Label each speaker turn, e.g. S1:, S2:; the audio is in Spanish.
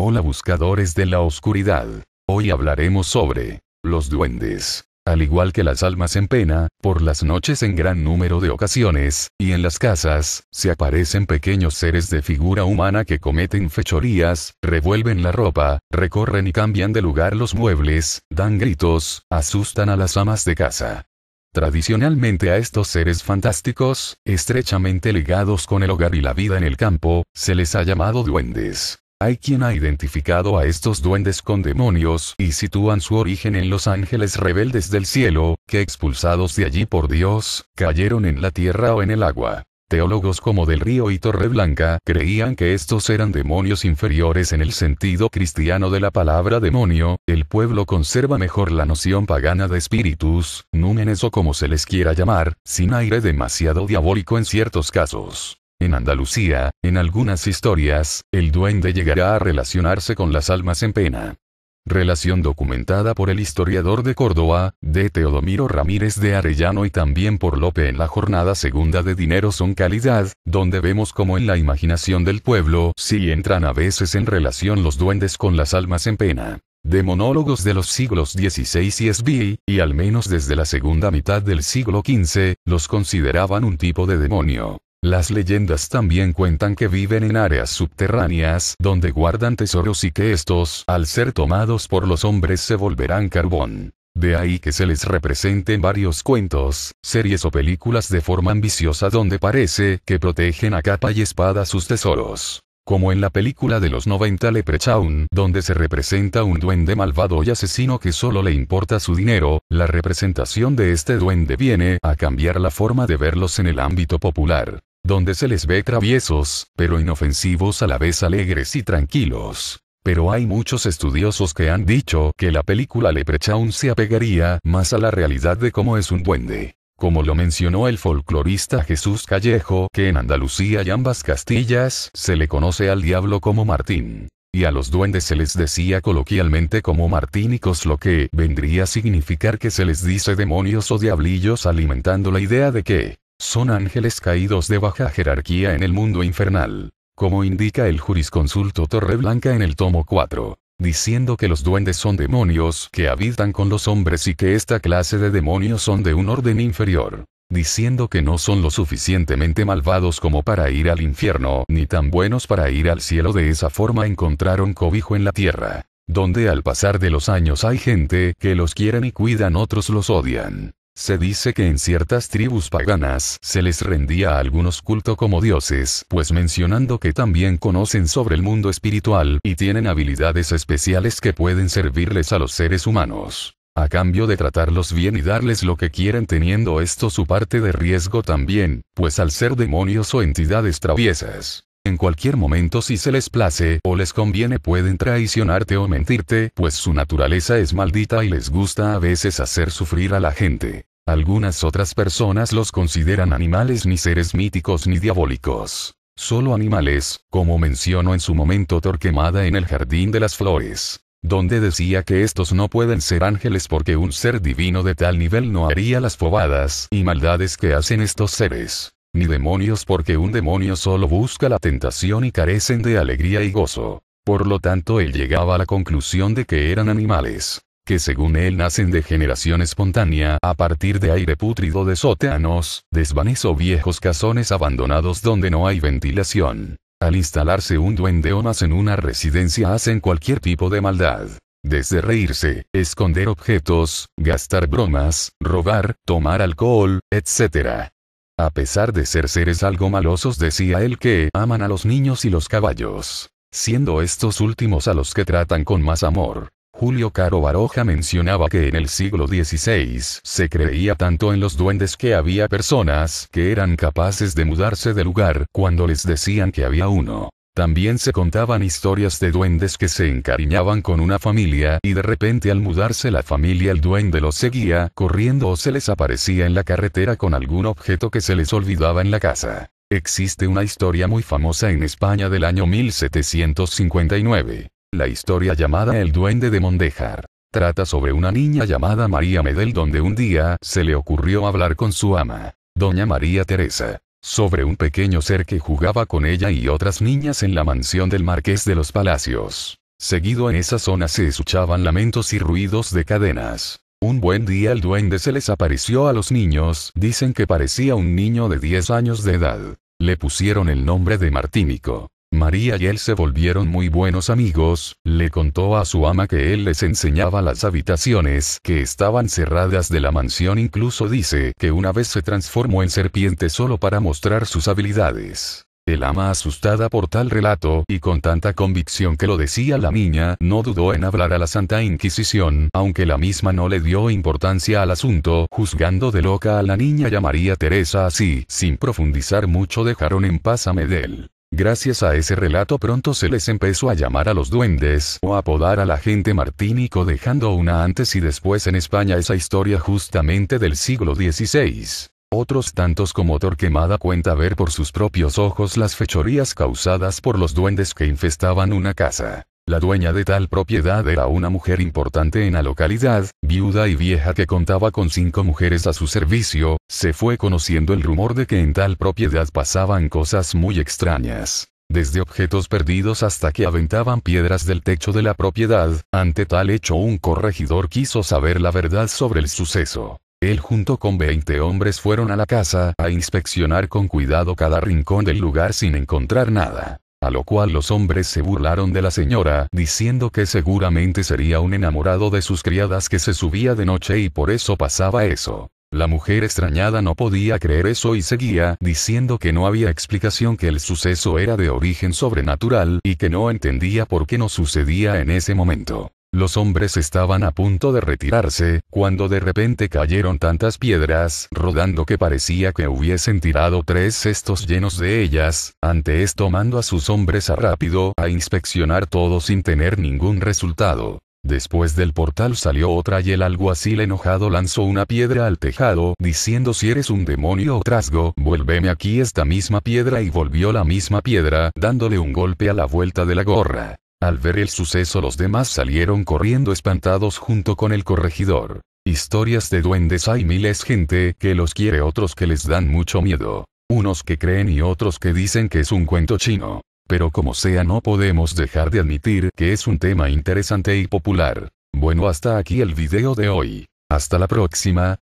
S1: Hola buscadores de la oscuridad. Hoy hablaremos sobre los duendes. Al igual que las almas en pena, por las noches en gran número de ocasiones, y en las casas, se aparecen pequeños seres de figura humana que cometen fechorías, revuelven la ropa, recorren y cambian de lugar los muebles, dan gritos, asustan a las amas de casa. Tradicionalmente a estos seres fantásticos, estrechamente ligados con el hogar y la vida en el campo, se les ha llamado duendes. Hay quien ha identificado a estos duendes con demonios y sitúan su origen en los ángeles rebeldes del cielo, que expulsados de allí por Dios, cayeron en la tierra o en el agua. Teólogos como Del Río y Torre Blanca creían que estos eran demonios inferiores en el sentido cristiano de la palabra demonio, el pueblo conserva mejor la noción pagana de espíritus, númenes o como se les quiera llamar, sin aire demasiado diabólico en ciertos casos. En Andalucía, en algunas historias, el duende llegará a relacionarse con las almas en pena. Relación documentada por el historiador de Córdoba, de Teodomiro Ramírez de Arellano y también por Lope en la jornada segunda de Dinero son calidad, donde vemos como en la imaginación del pueblo sí entran a veces en relación los duendes con las almas en pena. De monólogos de los siglos XVI y XVI, y al menos desde la segunda mitad del siglo XV, los consideraban un tipo de demonio. Las leyendas también cuentan que viven en áreas subterráneas donde guardan tesoros y que estos, al ser tomados por los hombres, se volverán carbón. De ahí que se les representen varios cuentos, series o películas de forma ambiciosa donde parece que protegen a capa y espada sus tesoros. Como en la película de los 90 Leprechaun, donde se representa un duende malvado y asesino que solo le importa su dinero, la representación de este duende viene a cambiar la forma de verlos en el ámbito popular donde se les ve traviesos, pero inofensivos a la vez alegres y tranquilos. Pero hay muchos estudiosos que han dicho que la película Leprechaun se apegaría más a la realidad de cómo es un duende. Como lo mencionó el folclorista Jesús Callejo, que en Andalucía y ambas Castillas se le conoce al diablo como Martín. Y a los duendes se les decía coloquialmente como martínicos, lo que vendría a significar que se les dice demonios o diablillos, alimentando la idea de que son ángeles caídos de baja jerarquía en el mundo infernal, como indica el jurisconsulto Torreblanca en el tomo 4 diciendo que los duendes son demonios que habitan con los hombres y que esta clase de demonios son de un orden inferior, diciendo que no son lo suficientemente malvados como para ir al infierno, ni tan buenos para ir al cielo. De esa forma encontraron cobijo en la tierra, donde al pasar de los años hay gente que los quieren y cuidan, otros los odian. Se dice que en ciertas tribus paganas se les rendía a algunos culto como dioses, pues mencionando que también conocen sobre el mundo espiritual y tienen habilidades especiales que pueden servirles a los seres humanos. A cambio de tratarlos bien y darles lo que quieren teniendo esto su parte de riesgo también, pues al ser demonios o entidades traviesas, en cualquier momento si se les place o les conviene pueden traicionarte o mentirte, pues su naturaleza es maldita y les gusta a veces hacer sufrir a la gente. Algunas otras personas los consideran animales ni seres míticos ni diabólicos. Solo animales, como mencionó en su momento Torquemada en el Jardín de las Flores donde decía que estos no pueden ser ángeles porque un ser divino de tal nivel no haría las fobadas y maldades que hacen estos seres ni demonios porque un demonio solo busca la tentación y carecen de alegría y gozo. Por lo tanto, él llegaba a la conclusión de que eran animales, que según él nacen de generación espontánea a partir de aire pútrido de sótanos, desvanes o viejos casones abandonados donde no hay ventilación. Al instalarse un duende o más en una residencia hacen cualquier tipo de maldad. Desde reírse, esconder objetos, gastar bromas, robar, tomar alcohol, etc. A pesar de ser seres algo malosos decía él que aman a los niños y los caballos. Siendo estos últimos a los que tratan con más amor. Julio Caro Baroja mencionaba que en el siglo XVI se creía tanto en los duendes que había personas que eran capaces de mudarse de lugar cuando les decían que había uno. También se contaban historias de duendes que se encariñaban con una familia y de repente al mudarse la familia el duende los seguía corriendo o se les aparecía en la carretera con algún objeto que se les olvidaba en la casa. Existe una historia muy famosa en España del año 1759. La historia llamada El Duende de Mondejar. Trata sobre una niña llamada María Medel donde un día se le ocurrió hablar con su ama, doña María Teresa sobre un pequeño ser que jugaba con ella y otras niñas en la mansión del marqués de los Palacios. Seguido en esa zona se escuchaban lamentos y ruidos de cadenas. Un buen día el duende se les apareció a los niños, dicen que parecía un niño de 10 años de edad. Le pusieron el nombre de Martínico. María y él se volvieron muy buenos amigos, le contó a su ama que él les enseñaba las habitaciones que estaban cerradas de la mansión, incluso dice que una vez se transformó en serpiente solo para mostrar sus habilidades. El ama asustada por tal relato y con tanta convicción que lo decía la niña, no dudó en hablar a la Santa Inquisición, aunque la misma no le dio importancia al asunto, juzgando de loca a la niña y a María Teresa así, sin profundizar mucho dejaron en paz a Medel. Gracias a ese relato pronto se les empezó a llamar a los duendes o a apodar a la gente martínico dejando una antes y después en España esa historia justamente del siglo XVI. Otros tantos como Torquemada cuenta ver por sus propios ojos las fechorías causadas por los duendes que infestaban una casa. La dueña de tal propiedad era una mujer importante en la localidad, viuda y vieja que contaba con cinco mujeres a su servicio, se fue conociendo el rumor de que en tal propiedad pasaban cosas muy extrañas. Desde objetos perdidos hasta que aventaban piedras del techo de la propiedad, ante tal hecho un corregidor quiso saber la verdad sobre el suceso. Él junto con 20 hombres fueron a la casa a inspeccionar con cuidado cada rincón del lugar sin encontrar nada a lo cual los hombres se burlaron de la señora, diciendo que seguramente sería un enamorado de sus criadas que se subía de noche y por eso pasaba eso. La mujer extrañada no podía creer eso y seguía diciendo que no había explicación que el suceso era de origen sobrenatural y que no entendía por qué no sucedía en ese momento. Los hombres estaban a punto de retirarse, cuando de repente cayeron tantas piedras rodando que parecía que hubiesen tirado tres cestos llenos de ellas, ante esto mando a sus hombres a rápido a inspeccionar todo sin tener ningún resultado. Después del portal salió otra y el alguacil enojado lanzó una piedra al tejado, diciendo si eres un demonio o trasgo, vuélveme aquí esta misma piedra y volvió la misma piedra, dándole un golpe a la vuelta de la gorra. Al ver el suceso los demás salieron corriendo espantados junto con el corregidor. Historias de duendes hay miles gente que los quiere otros que les dan mucho miedo. Unos que creen y otros que dicen que es un cuento chino. Pero como sea no podemos dejar de admitir que es un tema interesante y popular. Bueno hasta aquí el video de hoy. Hasta la próxima,